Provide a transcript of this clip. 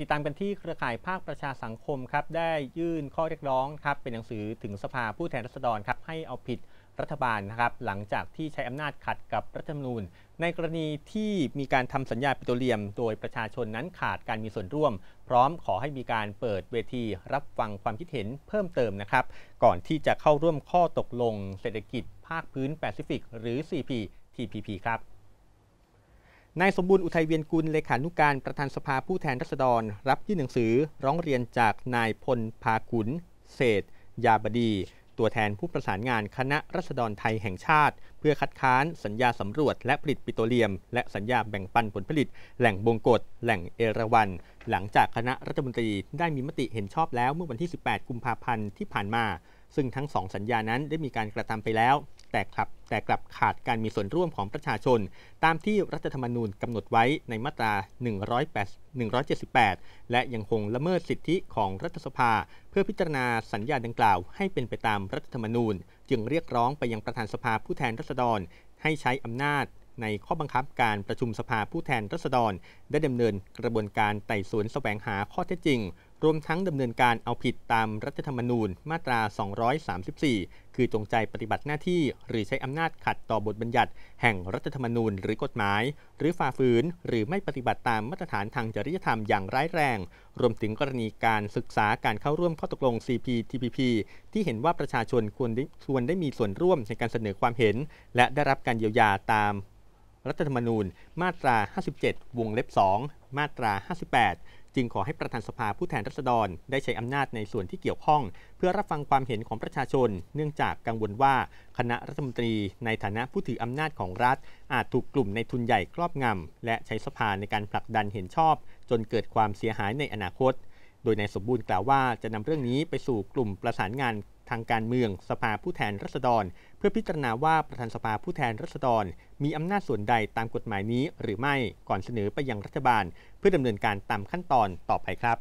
ติดตามกันที่เครือข่ายภาคประชาสังคมครับ ได้ยื่นข้อเรียกร้องครับเป็นหนังสือถึงสภาผู้แทนรัษฎรครับให้เอาผิดรัฐบาลนะครับ หลังจากที่ใช้อำนาจขัดกับรัฐธรรมนูญ ในกรณีที่มีการทำสัญญาปิโตรเลียม โดยประชาชนนั้นขาดการมีส่วนร่วม พร้อมขอให้มีการเปิดเวที รับฟังความคิดเห็นเพิ่มเติมนะครับ ก่อนที่จะเข้าร่วมข้อตกลงเศรษฐกิจ ภาคพื้นแปซิฟิกหรือ CPTPP ครับนายสมบูรณ์อุทัยเวียนกุลเลขานุการประธานสภาผู้แทนรัษฎร รับยื่นหนังสือ ร้องเรียนจากนายพลพาขุนเศษ ยาบดี ตัวแทนผู้ประสานงานคณะรัษฎรไทยแห่งชาติ เพื่อคัดค้านสัญญาสำรวจและผลิตปิโตรเลียม และสัญญาแบ่งปันผลผลิต แหล่งบงกฎ แหล่งเอราวัน หลังจากคณะรัฐมนตรีได้มีมติเห็นชอบแล้วเมื่อวันที่ 18 กุมภาพันธ์ที่ผ่านมา ซึ่งทั้งสองสัญญานั้นได้มีการกระทำไปแล้วแต่กลับแต่กลับขาดการมีส่วนร่วมของประชาชน ตามที่รัฐธรรมนูญกำหนดไว้ในมาตรา108 178 และยังคงละเมิดสิทธิของรัฐสภา เพื่อพิจารณาสัญญาดังกล่าวให้เป็นไปตามรัฐธรรมนูญ จึงเรียกร้องไปยังประธานสภาผู้แทนรัษฎรให้ใช้อำนาจในข้อบังคับการประชุมสภาผู้แทนรัษฎร ได้ดำเนินกระบวนการไต่สวนแสวงหาข้อเท็จจริง รวมทั้งดำเนินการเอาผิดตามรัฐธรรมนูญมาตรา 234 คือจงใจปฏิบัติหน้าที่หรือใช้อำนาจขัดต่อบทบัญญัติแห่งรัฐธรรมนูญ หรือกฎหมาย หรือฝ่าฝืน หรือไม่ปฏิบัติตามมาตรฐานทางจริยธรรมอย่างร้ายแรง รวมถึงกรณีการศึกษาการเข้าร่วมข้อตกลง CPTPP ที่เห็นว่าประชาชนควรควรได้มีส่วนร่วมในการเสนอความเห็น และได้รับการเยียวยาตามรัฐธรรมนูญ มาตรา 57 วงเล็บ 2 มาตรา 58 จึงขอให้ประธานสภาผู้แทนรัษฎร ได้ใช้อำนาจในส่วนที่เกี่ยวข้อง เพื่อรับฟังความเห็นของประชาชน เนื่องจากกังวลว่าคณะรัฐมนตรีในฐานะผู้ถืออำนาจของรัฐ อาจถูกกลุ่มในทุนใหญ่ครอบงำและใช้สภาในการผลักดันเห็นชอบ จนเกิดความเสียหายในอนาคต โดยนายสมบูรณ์กล่าวว่า จะนำเรื่องนี้ไปสู่กลุ่มประสานงานทางการเมืองสภาผู้แทนรัษฎร เพื่อพิจารณาว่าประธานสภาผู้แทนรัษฎร มีอำนาจส่วนใดตามกฎหมายนี้หรือไม่ก่อนเสนอไปยังรัฐบาล เพื่อดำเนินการตามขั้นตอนต่อไปครับ